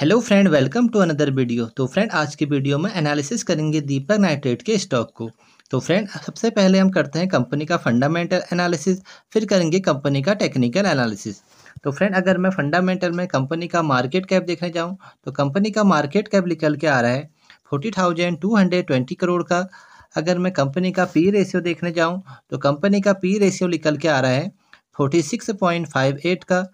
hello friend welcome to another video तो friend आज की वीडियो में एनालिसिस करेंगे दीपक नाइट्रेट के स्टॉक को तो फ्रेंड सबसे पहले हम करते हैं कंपनी का फंडामेंटल एनालिसिस फिर करेंगे कंपनी का टेक्निकल एनालिसिस तो फ्रेंड अगर मैं फंडामेंटल में कंपनी का मार्केट कैप देखने जाऊँ तो कंपनी का मार्केट कैप निकल के आ रहा है forty thousand two hundred twenty crore का अगर मैं कंपनी का पी रेशियो देखने जाऊँ तो कंपनी का पी रेशियो निकल के आ रहा है forty six point five eight का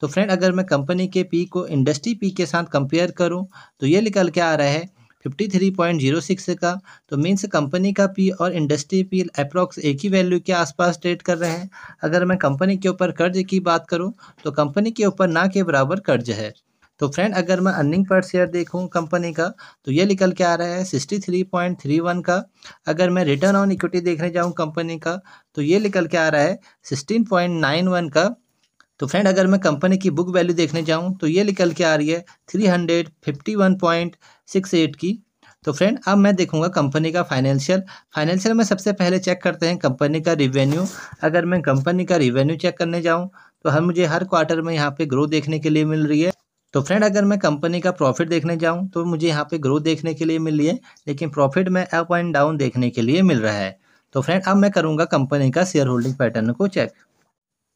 तो फ्रेंड अगर मैं कंपनी के पी को इंडस्ट्री पी के साथ कंपेयर करूं तो ये निकल के आ रहा है 53.06 का तो मीन्स कंपनी का पी और इंडस्ट्री पी अप्रॉक्स एक ही वैल्यू के आसपास ट्रेड कर रहे हैं अगर मैं कंपनी के ऊपर कर्ज की बात करूं तो कंपनी के ऊपर ना के बराबर कर्ज है तो फ्रेंड अगर मैं अर्निंग पर शेयर देखूं कंपनी का तो ये निकल के आ रहा है sixty three point three one का अगर मैं रिटर्न ऑन इक्विटी देखने जाऊं कंपनी का तो ये निकल के आ रहा है सिक्सटीन पॉइंट नाइन वन का तो फ्रेंड अगर मैं कंपनी की बुक वैल्यू देखने जाऊँ तो ये निकल के आ रही है three hundred fifty one point six eight की तो फ्रेंड अब मैं देखूंगा कंपनी का फाइनेंशियल फाइनेंशियल में सबसे पहले चेक करते हैं कंपनी का रिवेन्यू अगर मैं कंपनी का रिवेन्यू चेक करने जाऊं तो हम मुझे हर क्वार्टर में यहाँ पे ग्रोथ देखने के लिए मिल रही है तो फ्रेंड अगर मैं कंपनी का प्रॉफिट देखने जाऊं तो मुझे यहाँ पे ग्रोथ देखने के लिए मिल रही है लेकिन प्रॉफिट में अप एंड डाउन देखने के लिए मिल रहा है तो फ्रेंड अब मैं करूँगा कंपनी का शेयर होल्डिंग पैटर्न को चेक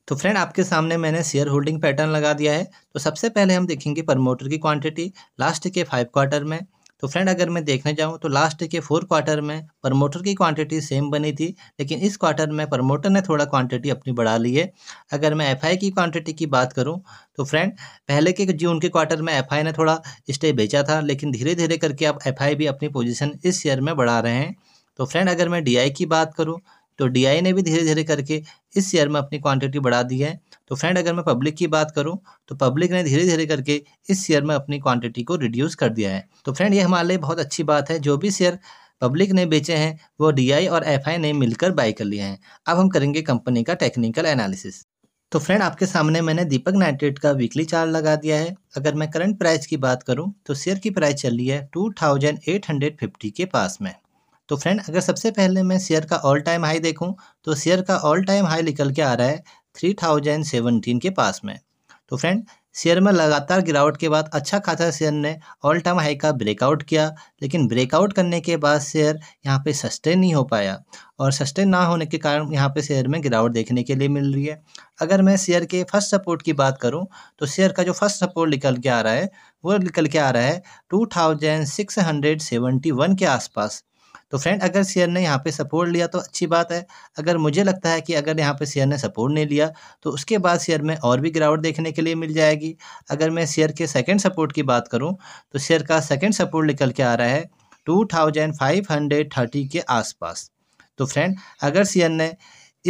तो फ्रेंड आपके सामने मैंने शेयर होल्डिंग पैटर्न लगा दिया है तो सबसे पहले हम देखेंगे प्रमोटर की क्वांटिटी लास्ट के फाइव क्वार्टर में तो फ्रेंड अगर मैं देखने जाऊँ तो लास्ट के फोर क्वार्टर में प्रमोटर की क्वांटिटी सेम बनी थी लेकिन इस क्वार्टर में प्रमोटर ने थोड़ा क्वांटिटी अपनी बढ़ा ली है अगर मैं एफआई की क्वांटिटी की बात करूं तो फ्रेंड पहले के जून के क्वार्टर में एफआई ने थोड़ा स्टे बेचा था लेकिन धीरे धीरे करके अब एफ भी अपनी पोजिशन इस शेयर में बढ़ा रहे हैं तो फ्रेंड अगर मैं डी की बात करूँ तो डी ने भी धीरे धीरे करके इस शेयर में अपनी क्वांटिटी बढ़ा दी है तो फ्रेंड अगर मैं पब्लिक की बात करूं तो पब्लिक ने धीरे धीरे करके इस शेयर में अपनी क्वांटिटी को रिड्यूस कर दिया है तो फ्रेंड ये हमारे लिए बहुत अच्छी बात है जो भी शेयर पब्लिक ने बेचे हैं वो डी और एफ ने मिलकर बाई कर लिए हैं अब हम करेंगे कंपनी का टेक्निकल एनालिसिस तो फ्रेंड आपके सामने मैंने दीपक नाइट्रेट का वीकली चार्ट लगा दिया है अगर मैं करंट प्राइस की बात करूं तो शेयर की प्राइस चल रही है 2850 के पास में तो फ्रेंड अगर सबसे पहले मैं शेयर का ऑल टाइम हाई देखूं तो शेयर का ऑल टाइम हाई निकल के आ रहा है थ्री थाउजेंड सेवनटीन के पास में तो फ्रेंड शेयर में लगातार गिरावट के बाद अच्छा खासा शेयर ने ऑल टाइम हाई का ब्रेकआउट किया लेकिन ब्रेकआउट करने के बाद शेयर यहाँ पे सस्टेन नहीं हो पाया और सस्टेन ना होने के कारण यहाँ पे शेयर में गिरावट देखने के लिए मिल रही है अगर मैं शेयर के फर्स्ट सपोर्ट की बात करूँ तो शेयर का जो फर्स्ट सपोर्ट निकल के आ रहा है वो निकल के आ रहा है टू के आसपास तो फ्रेंड अगर शेयर ने यहाँ पे सपोर्ट लिया तो अच्छी बात है अगर मुझे लगता है कि अगर यहाँ पे शेयर ने सपोर्ट नहीं लिया तो उसके बाद शेयर में और भी गिरावट देखने के लिए मिल जाएगी अगर मैं शेयर के सेकेंड सपोर्ट की बात करूँ तो शेयर का सेकेंड सपोर्ट निकल के आ रहा है two thousand five hundred thirty के आसपास तो फ्रेंड अगर शेयर ने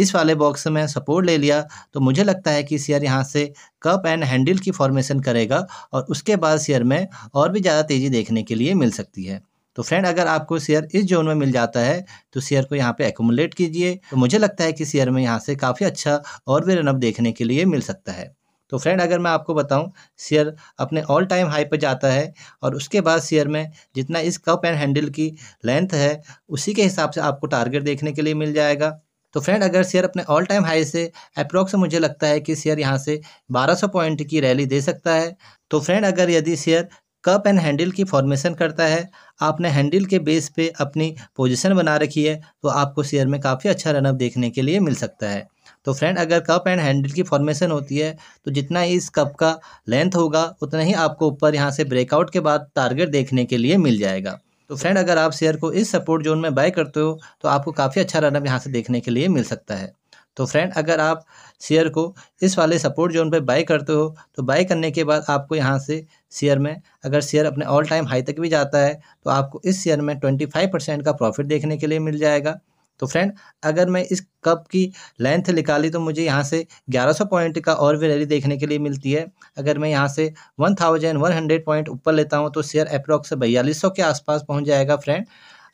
इस वाले बॉक्स में सपोर्ट ले लिया तो मुझे लगता है कि शेयर यहाँ से कप एंड हैंडल की फॉर्मेशन करेगा और उसके बाद शेयर में और भी ज़्यादा तेज़ी देखने के लिए मिल सकती है तो फ्रेंड अगर आपको शेयर इस जोन में मिल जाता है तो शेयर को यहाँ पे एकोमोलेट कीजिए तो मुझे लगता है कि शेयर में यहाँ से काफ़ी अच्छा और भी रनअप देखने के लिए मिल सकता है तो फ्रेंड अगर मैं आपको बताऊं शेयर अपने ऑल टाइम हाई पर जाता है और उसके बाद शेयर में जितना इस कप एंड हैंडल की लेंथ है उसी के हिसाब से आपको टारगेट देखने के लिए मिल जाएगा तो फ्रेंड अगर शेयर अपने ऑल टाइम हाई से अप्रोक्स मुझे लगता है कि शेयर यहाँ से 1200 पॉइंट की रैली दे सकता है तो फ्रेंड अगर यदि शेयर कप एंड हैंडल की फॉर्मेशन करता है आपने हैंडल के बेस पे अपनी पोजीशन बना रखी है तो आपको शेयर में काफ़ी अच्छा रनअप देखने के लिए मिल सकता है तो फ्रेंड अगर कप एंड हैंडल की फॉर्मेशन होती है तो जितना ही इस कप का लेंथ होगा उतना ही आपको ऊपर यहाँ से ब्रेकआउट के बाद टारगेट देखने के लिए मिल जाएगा तो फ्रेंड अगर आप शेयर को इस सपोर्ट जोन में बाय करते हो तो आपको काफ़ी अच्छा रनअप यहाँ से देखने के लिए मिल सकता है तो फ्रेंड अगर आप शेयर को इस वाले सपोर्ट जोन पर बाई करते हो तो बाई करने के बाद आपको यहाँ से शेयर में अगर शेयर अपने ऑल टाइम हाई तक भी जाता है तो आपको इस शेयर में ट्वेंटी फाइव परसेंट का प्रॉफिट देखने के लिए मिल जाएगा तो फ्रेंड अगर मैं इस कप की लेंथ निकाली तो मुझे यहाँ से 1100 पॉइंट का और भी रैली देखने के लिए मिलती है अगर मैं यहाँ से 1100 पॉइंट ऊपर लेता हूँ तो शेयर अप्रॉक्स बयालीस के आसपास पहुँच जाएगा फ्रेंड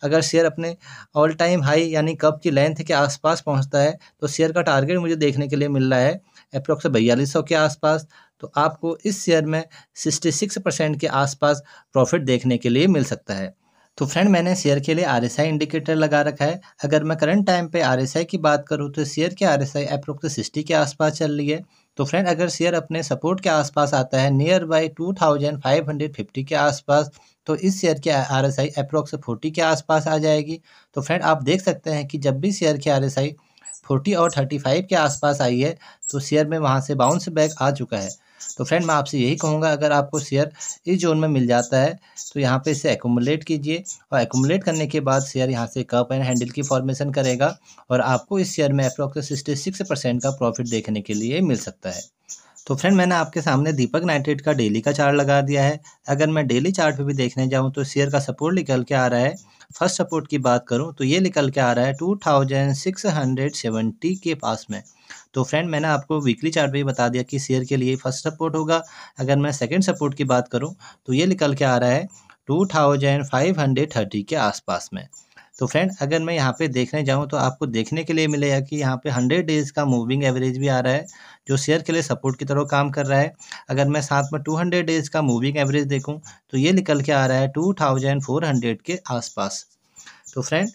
अगर शेयर अपने ऑल टाइम हाई यानी कप की लेंथ के आसपास पहुंचता है तो शेयर का टारगेट मुझे देखने के लिए मिल रहा है अप्रोक्स बयालीस के आसपास तो आपको इस शेयर में सिक्सटी सिक्स परसेंट के आसपास प्रॉफिट देखने के लिए मिल सकता है तो फ्रेंड मैंने शेयर के लिए आर इंडिकेटर लगा रखा है अगर मैं करंट टाइम पर आर की बात करूँ तो शेयर के आर एस अप्रोक्स सिक्सटी के आसपास चल रही है तो फ्रेंड अगर शेयर अपने सपोर्ट के आसपास आता है near by two thousand five hundred fifty के आसपास तो इस शेयर की R S I approx forty के आसपास आ जाएगी तो फ्रेंड आप देख सकते हैं कि जब भी शेयर की आर एस आई फोर्टी और थर्टी फाइव के आसपास आई है तो शेयर में वहाँ से बाउंस बैक आ चुका है तो फ्रेंड मैं आपसे यही कहूँगा अगर आपको शेयर इस जोन में मिल जाता है तो यहाँ पे इसे एकोमोलेट कीजिए और एकोमोलेट करने के बाद शेयर यहाँ से कप एंड हैंडल की फॉर्मेशन करेगा और आपको इस शेयर में अप्रोक्स सिक्सटी सिक्स परसेंट का प्रॉफिट देखने के लिए मिल सकता है तो फ्रेंड मैंने आपके सामने दीपक नाइट्रेट का डेली का चार्ट लगा दिया है अगर मैं डेली चार्ट पे भी देखने जाऊँ तो शेयर का सपोर्ट निकल के आ रहा है फर्स्ट सपोर्ट की बात करूँ तो ये निकल के आ रहा है two thousand six hundred seventy के पास में तो फ्रेंड मैंने आपको वीकली चार्ट भी बता दिया कि शेयर के लिए फर्स्ट सपोर्ट होगा अगर मैं सेकेंड सपोर्ट की बात करूँ तो ये निकल के आ रहा है two thousand five hundred thirty के आसपास में तो फ्रेंड अगर मैं यहाँ पे देखने जाऊँ तो आपको देखने के लिए मिलेगा कि यहाँ पे 100 डेज़ का मूविंग एवरेज भी आ रहा है जो शेयर के लिए सपोर्ट की तरह काम कर रहा है अगर मैं साथ में 200 डेज़ का मूविंग एवरेज देखूँ तो ये निकल के आ रहा है हंड्रेड के आसपास तो फ्रेंड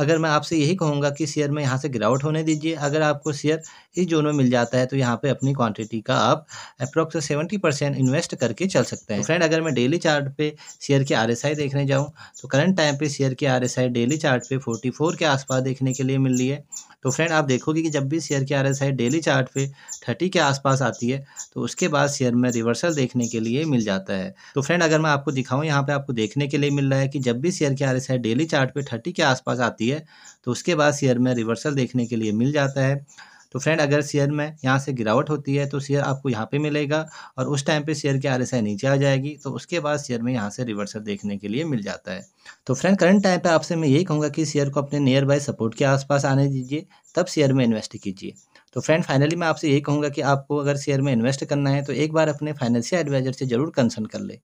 अगर मैं आपसे यही कहूँगा कि शेयर में यहाँ से गिरावट होने दीजिए अगर आपको शेयर इस जोन में मिल जाता है तो यहाँ पे अपनी क्वांटिटी का आप अप्रोक्स सेवेंटी परसेंट इन्वेस्ट करके चल सकते हैं फ्रेंड अगर मैं डेली चार्ट पे शेयर के आरएसआई देखने जाऊँ तो करंट टाइम पे शेयर के आरएसआई डेली चार्ट पे फोर्टी के आसपास देखने के लिए मिल रही है तो फ्रेंड आप देखोगे कि जब भी शेयर की R S I daily chart पे थर्टी के आसपास आती है तो उसके बाद शेयर में रिवर्सल देखने के लिए मिल जाता है तो फ्रेंड अगर मैं आपको दिखाऊँ यहाँ पर आपको देखने के लिए मिल रहा है कि जब भी शेयर की R S I daily chart पे थर्टी के आसपास आती है तो उसके बाद शेयर में रिवर्सल देखने के लिए मिल जाता है तो फ्रेंड अगर शेयर में यहाँ से गिरावट होती है तो शेयर आपको यहाँ पे मिलेगा और उस टाइम पे शेयर की आर नीचे आ जाएगी तो उसके बाद शेयर में यहाँ से रिवर्सल देखने के लिए मिल जाता है तो फ्रेंड करंट टाइम पे आपसे मैं यही कहूँगा कि शेयर को अपने नियर बाय सपोर्ट के आसपास आने दीजिए तब शेयर में इन्वेस्ट कीजिए तो फ्रेंड फाइनली मैं आपसे यही कहूँगा कि आपको अगर शेयर में इन्वेस्ट करना है तो एक बार अपने फाइनेंशियल एडवाइजर से ज़रूर कंसल्ट कर ले